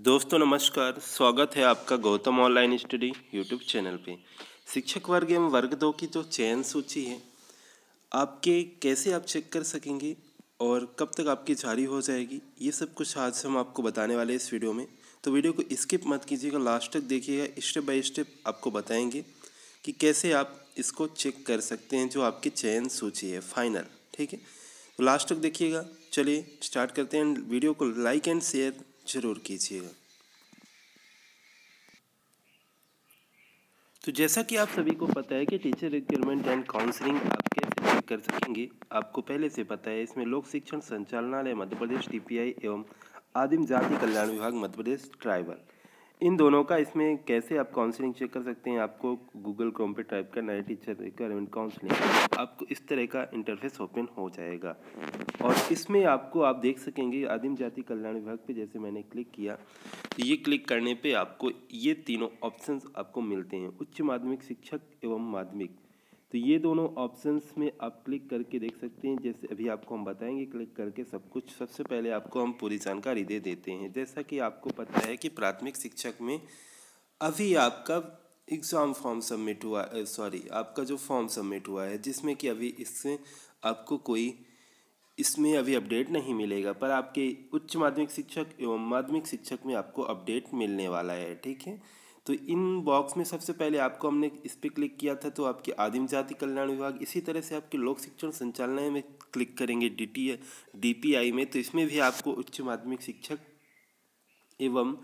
दोस्तों नमस्कार स्वागत है आपका Gautam online study YouTube channel पे शिक्षक वर्ग एवं वर्ग दो की जो चयन सूची है आपके कैसे आप चेक कर सकेंगे और कब तक आपकी जारी हो जाएगी ये सब कुछ आज हम आपको बताने वाले इस वीडियो में तो वीडियो को स्किप मत कीजिएगा लास्ट तक देखिएगा स्टेप बाय स्टेप आपको बताएंगे कि कैसे आप इसको चेक कर सकते हैं जो आपकी चयन सूची है फाइनल ठीक है तो लास्ट तक देखिएगा चलिए स्टार्ट करते हैं वीडियो को लाइक एंड शेयर ज़रूर कीजिएगा तो जैसा कि आप सभी को पता है कि टीचर रिक्रूटमेंट एंड काउंसलिंग आप कैसे चेक कर सकेंगे आपको पहले से पता है इसमें लोक शिक्षण संचालनालय मध्य प्रदेश टी एवं आदिम जाति कल्याण विभाग मध्य प्रदेश ट्राइबल इन दोनों का इसमें कैसे आप काउंसलिंग चेक कर सकते हैं आपको गूगल क्रोम पे टाइप करना है टीचर रिक्वायरमेंट काउंसलिंग आपको इस तरह का इंटरफेस ओपन हो जाएगा और इसमें आपको आप देख सकेंगे आदिम जाति कल्याण विभाग पे जैसे मैंने क्लिक किया तो ये क्लिक करने पे आपको ये तीनों ऑप्शंस आपको मिलते हैं उच्च माध्यमिक शिक्षक एवं माध्यमिक तो ये दोनों ऑप्शंस में आप क्लिक करके देख सकते हैं जैसे अभी आपको हम बताएंगे क्लिक करके सब कुछ सबसे पहले आपको हम पूरी जानकारी दे देते हैं जैसा कि आपको पता है कि प्राथमिक शिक्षक में अभी आपका एग्ज़ाम फॉर्म सबमिट हुआ सॉरी आपका जो फॉर्म सबमिट हुआ है जिसमें कि अभी इससे आपको कोई इसमें अभी अपडेट नहीं मिलेगा पर आपके उच्च माध्यमिक शिक्षक एवं माध्यमिक शिक्षक में आपको अपडेट मिलने वाला है ठीक है तो इन बॉक्स में सबसे पहले आपको हमने इस पर क्लिक किया था तो आपके आदिम जाति कल्याण विभाग इसी तरह से आपके लोक शिक्षण संचालन में क्लिक करेंगे डी टी डीपीआई में तो इसमें भी आपको उच्च माध्यमिक शिक्षक एवं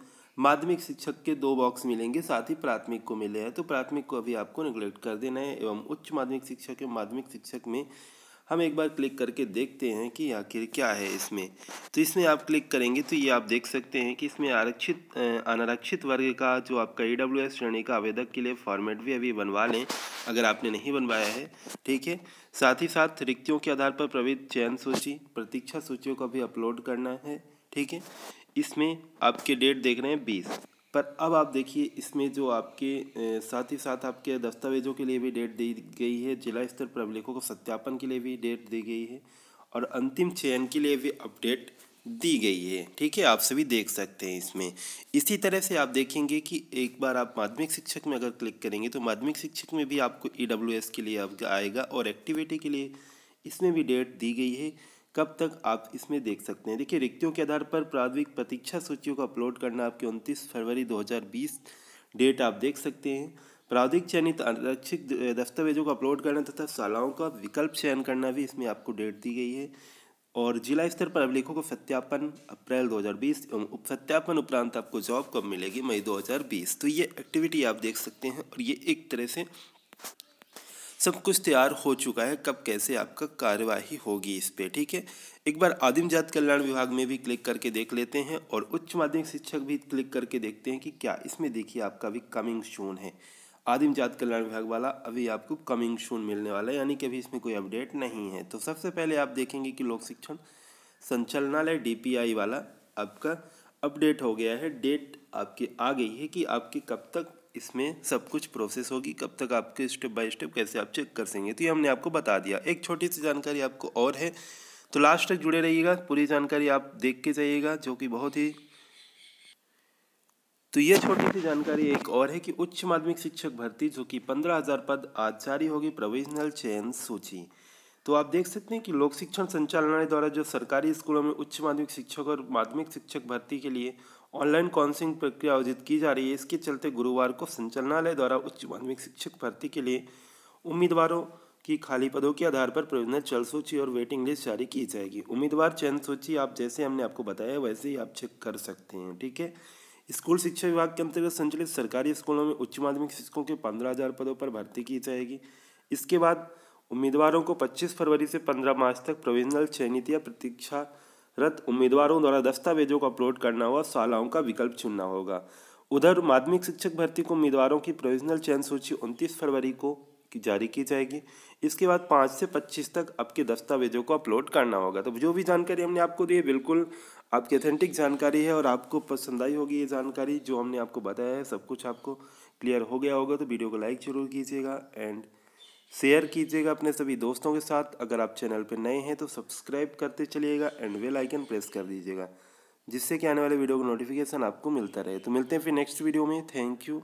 माध्यमिक शिक्षक के दो बॉक्स मिलेंगे साथ ही प्राथमिक को मिले हैं तो प्राथमिक को अभी आपको निगलेक्ट कर देना है एवं उच्च माध्यमिक शिक्षक एवं माध्यमिक शिक्षक में हम एक बार क्लिक करके देखते हैं कि आखिर क्या है इसमें तो इसमें आप क्लिक करेंगे तो ये आप देख सकते हैं कि इसमें आरक्षित अनारक्षित वर्ग का जो आपका ई डब्ल्यू श्रेणी का आवेदक के लिए फॉर्मेट भी अभी बनवा लें अगर आपने नहीं बनवाया है ठीक है साथ ही साथ रिक्तियों के आधार पर प्रवृत्त चयन सूची प्रतीक्षा सूचियों का भी अपलोड करना है ठीक है इसमें आपके डेट देख रहे हैं बीस पर अब आप देखिए इसमें जो आपके साथ ही साथ आपके दस्तावेजों के लिए भी डेट दी गई है जिला स्तर पर अभिलेखों को सत्यापन के लिए भी डेट दी गई है और अंतिम चयन के लिए भी अपडेट दी गई है ठीक है आप सभी देख सकते हैं इसमें इसी तरह से आप देखेंगे कि एक बार आप माध्यमिक शिक्षक में अगर क्लिक करेंगे तो माध्यमिक शिक्षक में भी आपको ई e के लिए आएगा और एक्टिविटी के लिए इसमें भी डेट दी गई है कब तक आप इसमें देख सकते हैं देखिए रिक्तियों के आधार पर प्राथमिक प्रतीक्षा सूचियों को अपलोड करना आपके उनतीस फरवरी 2020 डेट आप देख सकते हैं प्राधिक चयनित आरक्षित दस्तावेजों को अपलोड करना तथा शालाओं का विकल्प चयन करना भी इसमें आपको डेट दी गई है और जिला स्तर पर अभिलेखों को सत्यापन अप्रैल 2020 एवं उप सत्यापन उपरांत आपको जॉब कब मिलेगी मई 2020 तो ये एक्टिविटी आप देख सकते हैं और ये एक तरह से सब कुछ तैयार हो चुका है कब कैसे आपका कार्यवाही होगी इस पे ठीक है एक बार आदिम जात कल्याण विभाग में भी क्लिक करके देख लेते हैं और उच्च माध्यमिक शिक्षक भी क्लिक करके देखते हैं कि क्या इसमें देखिए आपका भी कमिंग शून है आदिम जात कल्याण विभाग वाला अभी आपको कमिंग शून मिलने वाला है यानी कि अभी इसमें कोई अपडेट नहीं है तो सबसे पहले आप देखेंगे कि लोक शिक्षण संचालनालय डी वाला आपका अपडेट हो गया है डेट आपकी आ गई है कि आपकी कब तक इसमें सब कुछ प्रोसेस होगी कब तक आपके स्टेप बाय स्टेप कैसे आप चेक कर सकेंगे तो ये हमने आपको बता दिया एक छोटी सी जानकारी आपको और है तो लास्ट तक जुड़े रहिएगा पूरी जानकारी आप देख के जाइएगा जो कि बहुत ही तो ये छोटी सी जानकारी एक और है कि उच्च माध्यमिक शिक्षक भर्ती जो कि पंद्रह हजार पद आज जारी होगी प्रोविजनल चयन सूची तो आप देख सकते हैं कि लोक शिक्षण संचालनालय द्वारा जो सरकारी स्कूलों में उच्च माध्यमिक शिक्षक और माध्यमिक शिक्षक भर्ती के लिए ऑनलाइन काउंसिलिंग प्रक्रिया आयोजित की जा रही है इसके चलते गुरुवार को संचालनालय द्वारा उच्च माध्यमिक शिक्षक भर्ती के लिए उम्मीदवारों की खाली पदों के आधार पर प्रयोजन चल सूची और वेटिंग लिस्ट जारी की जाएगी उम्मीदवार चयन सूची आप जैसे हमने आपको बताया वैसे ही आप चेक कर सकते हैं ठीक है स्कूल शिक्षा विभाग के अंतर्गत संचालित सरकारी स्कूलों में उच्च माध्यमिक शिक्षकों के पंद्रह हज़ार पदों पर भर्ती की जाएगी इसके बाद उम्मीदवारों को 25 फरवरी से 15 मार्च तक प्रोविजनल चयनित या प्रतीक्षारत उम्मीदवारों द्वारा दस्तावेजों को अपलोड करना होगा शालाओं का विकल्प चुनना होगा उधर माध्यमिक शिक्षक भर्ती को उम्मीदवारों की प्रोविजनल चयन सूची 29 फरवरी को की जारी की जाएगी इसके बाद पाँच से पच्चीस तक आपके दस्तावेजों को अपलोड करना होगा तो जो भी जानकारी हमने आपको दी है बिल्कुल आपकी अथेंटिक जानकारी है और आपको पसंद आई होगी ये जानकारी जो हमने आपको बताया है सब कुछ आपको क्लियर हो गया होगा तो वीडियो को लाइक जरूर कीजिएगा एंड शेयर कीजिएगा अपने सभी दोस्तों के साथ अगर आप चैनल पर नए हैं तो सब्सक्राइब करते चलिएगा एंड वेल आइकन प्रेस कर दीजिएगा जिससे कि आने वाले वीडियो का नोटिफिकेशन आपको मिलता रहे तो मिलते हैं फिर नेक्स्ट वीडियो में थैंक यू